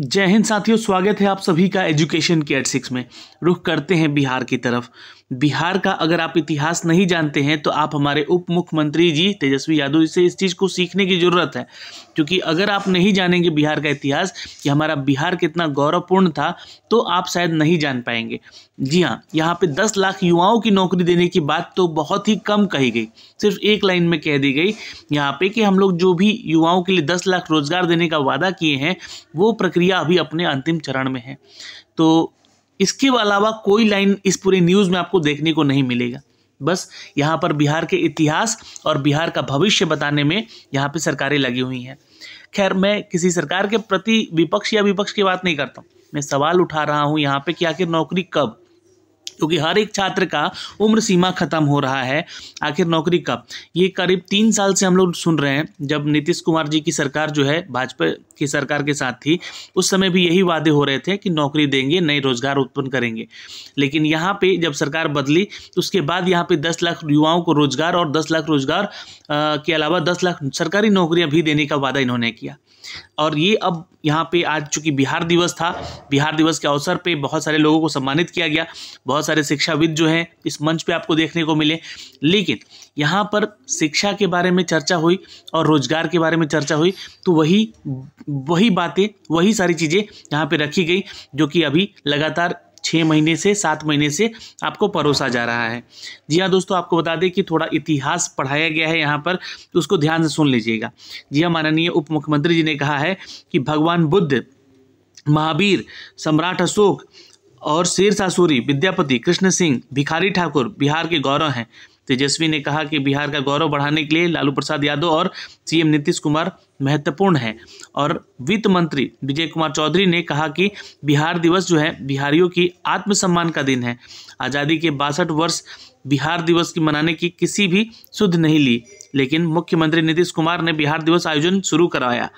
जय हिंद साथियों स्वागत है आप सभी का एजुकेशन एट सिक्स में रुख करते हैं बिहार की तरफ बिहार का अगर आप इतिहास नहीं जानते हैं तो आप हमारे उप मुख्यमंत्री जी तेजस्वी यादव से इस चीज़ को सीखने की ज़रूरत है क्योंकि अगर आप नहीं जानेंगे बिहार का इतिहास कि हमारा बिहार कितना गौरवपूर्ण था तो आप शायद नहीं जान पाएंगे जी हाँ यहाँ पे दस लाख युवाओं की नौकरी देने की बात तो बहुत ही कम कही गई सिर्फ एक लाइन में कह दी गई यहाँ पे कि हम लोग जो भी युवाओं के लिए दस लाख रोजगार देने का वादा किए हैं वो प्रक्रिया प्रक्रिया अभी अपने अंतिम चरण में है तो इसके अलावा कोई लाइन इस पूरे न्यूज़ में आपको देखने को नहीं मिलेगा बस यहाँ पर बिहार के इतिहास और बिहार का भविष्य बताने में यहाँ पर सरकारें लगी हुई हैं खैर मैं किसी सरकार के प्रति विपक्ष या विपक्ष की बात नहीं करता मैं सवाल उठा रहा हूँ यहाँ पे कि आखिर नौकरी कब क्योंकि हर एक छात्र का उम्र सीमा खत्म हो रहा है आखिर नौकरी कब ये करीब तीन साल से हम लोग सुन रहे हैं जब नीतीश कुमार जी की सरकार जो है भाजपा की सरकार के साथ थी उस समय भी यही वादे हो रहे थे कि नौकरी देंगे नए रोजगार उत्पन्न करेंगे लेकिन यहाँ पे जब सरकार बदली तो उसके बाद यहाँ पे दस लाख युवाओं को रोजगार और दस लाख रोजगार के अलावा दस लाख सरकारी नौकरियाँ भी देने का वादा इन्होंने किया और ये अब यहाँ पे आज चूँकि बिहार दिवस था बिहार दिवस के अवसर पे बहुत सारे लोगों को सम्मानित किया गया बहुत सारे शिक्षाविद जो हैं इस मंच पे आपको देखने को मिले लेकिन यहाँ पर शिक्षा के बारे में चर्चा हुई और रोजगार के बारे में चर्चा हुई तो वही वही बातें वही सारी चीज़ें यहाँ पर रखी गई जो कि अभी लगातार छः महीने से सात महीने से आपको परोसा जा रहा है जी हाँ दोस्तों आपको बता दें कि थोड़ा इतिहास पढ़ाया गया है यहाँ पर तो उसको ध्यान से सुन लीजिएगा जी हाँ माननीय उप मुख्यमंत्री जी ने कहा है कि भगवान बुद्ध महावीर सम्राट अशोक और शेर सासूरी विद्यापति कृष्ण सिंह भिखारी ठाकुर बिहार के गौरव हैं तेजस्वी ने कहा कि बिहार का गौरव बढ़ाने के लिए लालू प्रसाद यादव और सीएम नीतीश कुमार महत्वपूर्ण है और वित्त मंत्री विजय कुमार चौधरी ने कहा कि बिहार दिवस जो है बिहारियों की आत्मसम्मान का दिन है आज़ादी के बासठ वर्ष बिहार दिवस की मनाने की किसी भी सुध नहीं ली लेकिन मुख्यमंत्री नीतीश कुमार ने बिहार दिवस आयोजन शुरू कराया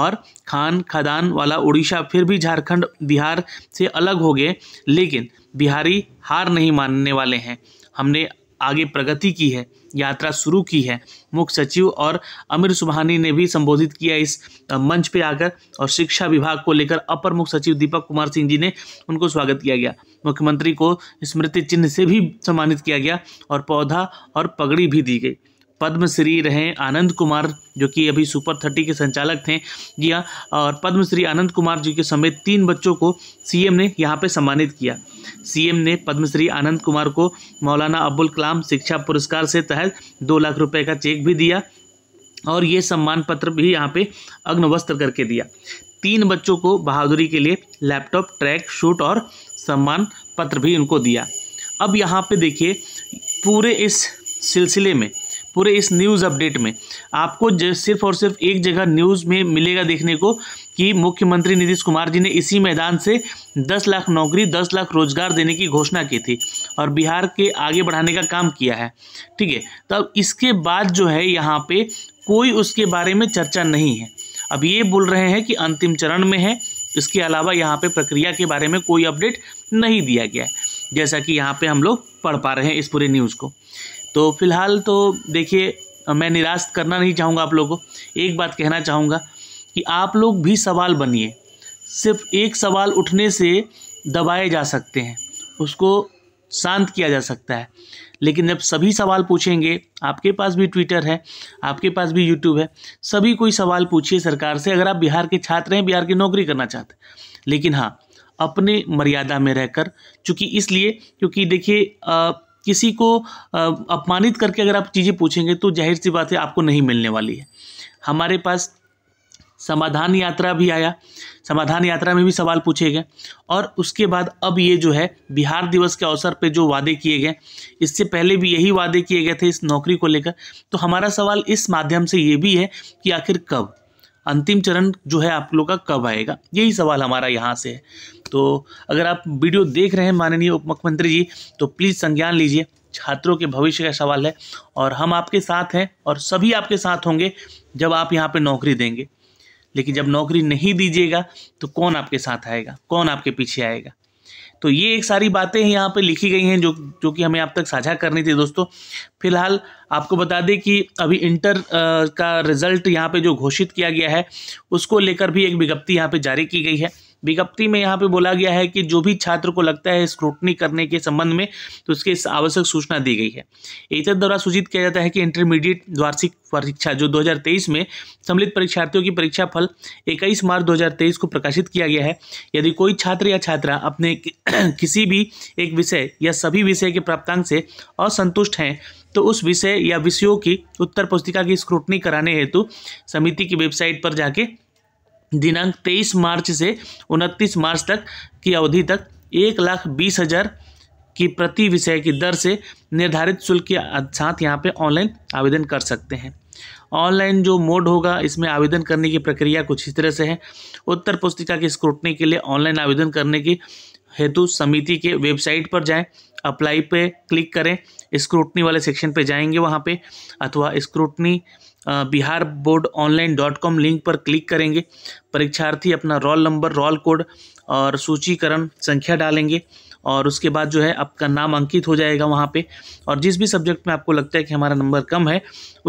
और खान खदान वाला उड़ीसा फिर भी झारखंड बिहार से अलग हो गए लेकिन बिहारी हार नहीं मानने वाले हैं हमने आगे प्रगति की है यात्रा शुरू की है मुख्य सचिव और अमीर सुबहानी ने भी संबोधित किया इस मंच पे आकर और शिक्षा विभाग को लेकर अपर मुख्य सचिव दीपक कुमार सिंह जी ने उनको स्वागत किया गया मुख्यमंत्री को स्मृति चिन्ह से भी सम्मानित किया गया और पौधा और पगड़ी भी दी गई पद्मश्री रहे आनंद कुमार जो कि अभी सुपर थर्टी के संचालक थे जी हाँ और पद्मश्री आनंद कुमार जी के समेत तीन बच्चों को सीएम ने यहाँ पे सम्मानित किया सीएम ने पद्मश्री आनंद कुमार को मौलाना अब्बुल कलाम शिक्षा पुरस्कार से तहत दो लाख रुपए का चेक भी दिया और ये सम्मान पत्र भी यहाँ पर अग्नवस्त्र करके दिया तीन बच्चों को बहादुरी के लिए लैपटॉप ट्रैक शूट और सम्मान पत्र भी उनको दिया अब यहाँ पे देखिए पूरे इस सिलसिले में पूरे इस न्यूज़ अपडेट में आपको सिर्फ और सिर्फ एक जगह न्यूज़ में मिलेगा देखने को कि मुख्यमंत्री नीतीश कुमार जी ने इसी मैदान से 10 लाख नौकरी 10 लाख रोजगार देने की घोषणा की थी और बिहार के आगे बढ़ाने का काम किया है ठीक है तब इसके बाद जो है यहाँ पे कोई उसके बारे में चर्चा नहीं है अब ये बोल रहे हैं कि अंतिम चरण में है इसके अलावा यहाँ पे प्रक्रिया के बारे में कोई अपडेट नहीं दिया गया है जैसा कि यहाँ पे हम लोग पढ़ पा रहे हैं इस पूरे न्यूज़ को तो फिलहाल तो देखिए मैं निराश करना नहीं चाहूँगा आप लोगों को एक बात कहना चाहूँगा कि आप लोग भी सवाल बनिए सिर्फ एक सवाल उठने से दबाए जा सकते हैं उसको शांत किया जा सकता है लेकिन जब सभी सवाल पूछेंगे आपके पास भी ट्विटर है आपके पास भी यूट्यूब है सभी कोई सवाल पूछिए सरकार से अगर आप बिहार के छात्र हैं बिहार की नौकरी करना चाहते हैं लेकिन हाँ अपने मर्यादा में रहकर चूँकि इसलिए क्योंकि देखिए किसी को अपमानित करके अगर आप चीज़ें पूछेंगे तो जाहिर सी बात है आपको नहीं मिलने वाली है हमारे पास समाधान यात्रा भी आया समाधान यात्रा में भी सवाल पूछे गए और उसके बाद अब ये जो है बिहार दिवस के अवसर पे जो वादे किए गए इससे पहले भी यही वादे किए गए थे इस नौकरी को लेकर तो हमारा सवाल इस माध्यम से ये भी है कि आखिर कब अंतिम चरण जो है आप लोग का कब आएगा यही सवाल हमारा यहाँ से है तो अगर आप वीडियो देख रहे हैं माननीय उप मुख्यमंत्री जी तो प्लीज़ संज्ञान लीजिए छात्रों के भविष्य का सवाल है और हम आपके साथ हैं और सभी आपके साथ होंगे जब आप यहाँ पे नौकरी देंगे लेकिन जब नौकरी नहीं दीजिएगा तो कौन आपके साथ आएगा कौन आपके पीछे आएगा तो ये एक सारी बातें यहाँ पे लिखी गई हैं जो जो कि हमें आप तक साझा करनी थी दोस्तों फिलहाल आपको बता दें कि अभी इंटर आ, का रिजल्ट यहाँ पे जो घोषित किया गया है उसको लेकर भी एक विज्ञप्ति यहाँ पे जारी की गई है विज्ञप्ति में यहाँ पे बोला गया है कि जो भी छात्र को लगता है स्क्रूटनी करने के संबंध में तो उसके आवश्यक सूचना दी गई है एतद द्वारा सूचित किया जाता है कि इंटरमीडिएट वार्षिक परीक्षा जो 2023 में सम्मिलित परीक्षार्थियों की परीक्षा फल 21 मार्च 2023 को प्रकाशित किया गया है यदि कोई छात्र या छात्रा अपने किसी भी एक विषय या सभी विषय के प्राप्तांक से असंतुष्ट हैं तो उस विषय या विषयों की उत्तर पुस्तिका की स्क्रूटनी कराने हेतु समिति की वेबसाइट पर जाके दिनांक 23 मार्च से 29 मार्च तक की अवधि तक एक लाख बीस हज़ार की प्रति विषय की दर से निर्धारित शुल्क के साथ यहाँ पे ऑनलाइन आवेदन कर सकते हैं ऑनलाइन जो मोड होगा इसमें आवेदन करने की प्रक्रिया कुछ इस तरह से है उत्तर पुस्तिका की स्क्रूटनी के लिए ऑनलाइन आवेदन करने की हेतु समिति के वेबसाइट पर जाएं अप्लाई पे क्लिक करें स्क्रूटनी वाले सेक्शन पे जाएंगे वहाँ पे अथवा scrutiny Bihar board online dot com link पर क्लिक करेंगे परीक्षार्थी अपना रोल नंबर रोल कोड और सूचीकरण संख्या डालेंगे और उसके बाद जो है आपका नाम अंकित हो जाएगा वहाँ पे और जिस भी सब्जेक्ट में आपको लगता है कि हमारा नंबर कम है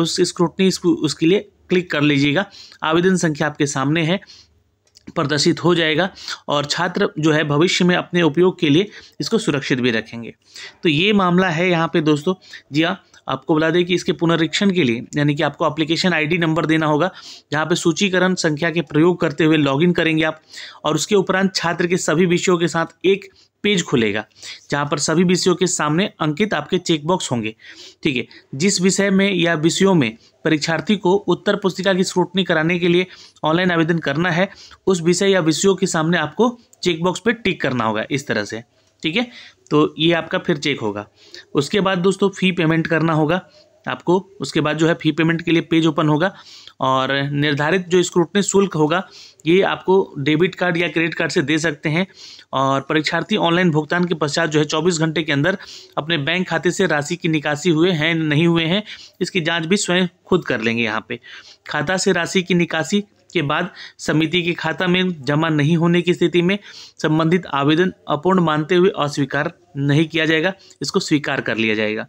उस स्क्रूटनी उसके लिए क्लिक कर लीजिएगा आवेदन संख्या आपके सामने है प्रदर्शित हो जाएगा और छात्र जो है भविष्य में अपने उपयोग के लिए इसको सुरक्षित भी रखेंगे तो ये मामला है यहाँ पे दोस्तों जी हाँ आपको बता दें कि इसके पुनरीक्षण के लिए यानी कि आपको एप्लीकेशन आईडी नंबर देना होगा जहाँ पे सूचीकरण संख्या के प्रयोग करते हुए लॉगिन करेंगे आप और उसके उपरांत छात्र के सभी विषयों के साथ एक पेज खुलेगा जहाँ पर सभी विषयों के सामने अंकित आपके चेकबॉक्स होंगे ठीक है जिस विषय में या विषयों में परीक्षार्थी को उत्तर पुस्तिका की स्क्रूटनी कराने के लिए ऑनलाइन आवेदन करना है उस विषय या विषयों के सामने आपको चेकबॉक्स पर टिक करना होगा इस तरह से ठीक है तो ये आपका फिर चेक होगा उसके बाद दोस्तों फ़ी पेमेंट करना होगा आपको उसके बाद जो है फी पेमेंट के लिए पेज ओपन होगा और निर्धारित जो स्क्रूटनी शुल्क होगा ये आपको डेबिट कार्ड या क्रेडिट कार्ड से दे सकते हैं और परीक्षार्थी ऑनलाइन भुगतान के पश्चात जो है 24 घंटे के अंदर अपने बैंक खाते से राशि की निकासी हुए हैं नहीं हुए हैं इसकी जांच भी स्वयं खुद कर लेंगे यहाँ पे खाता से राशि की निकासी के बाद समिति के खाता में जमा नहीं होने की स्थिति में संबंधित आवेदन अपूर्ण मानते हुए अस्वीकार नहीं किया जाएगा इसको स्वीकार कर लिया जाएगा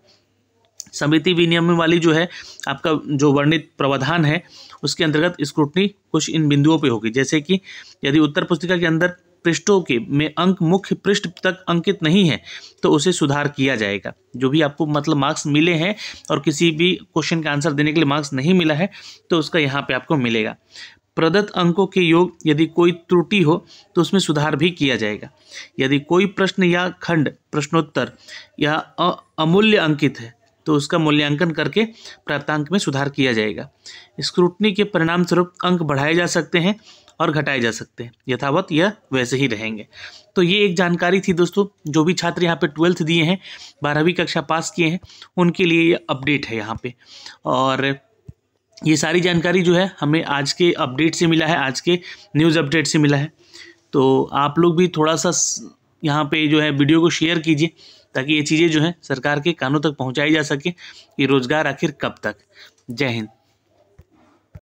समिति विनियम वाली जो है आपका जो वर्णित प्रावधान है उसके अंतर्गत स्क्रूटनी कुछ इन बिंदुओं पे होगी जैसे कि यदि उत्तर पुस्तिका के अंदर पृष्ठों के में अंक मुख्य पृष्ठ तक अंकित नहीं है तो उसे सुधार किया जाएगा जो भी आपको मतलब मार्क्स मिले हैं और किसी भी क्वेश्चन का आंसर देने के लिए मार्क्स नहीं मिला है तो उसका यहाँ पे आपको मिलेगा प्रदत्त अंकों के योग यदि कोई त्रुटि हो तो उसमें सुधार भी किया जाएगा यदि कोई प्रश्न या खंड प्रश्नोत्तर या अमूल्य अंकित है तो उसका मूल्यांकन करके प्राप्तांक में सुधार किया जाएगा स्क्रूटनी के परिणाम स्वरूप अंक बढ़ाए जा सकते हैं और घटाए जा सकते हैं यथावत यह वैसे ही रहेंगे तो ये एक जानकारी थी दोस्तों जो भी छात्र यहाँ पे ट्वेल्थ दिए हैं बारहवीं कक्षा पास किए हैं उनके लिए ये अपडेट है यहाँ पे और ये सारी जानकारी जो है हमें आज के अपडेट से मिला है आज के न्यूज़ अपडेट से मिला है तो आप लोग भी थोड़ा सा यहाँ पे जो है वीडियो को शेयर कीजिए ताकि ये चीज़ें जो हैं सरकार के कानों तक पहुँचाई जा सके ये रोज़गार आखिर कब तक जय हिंद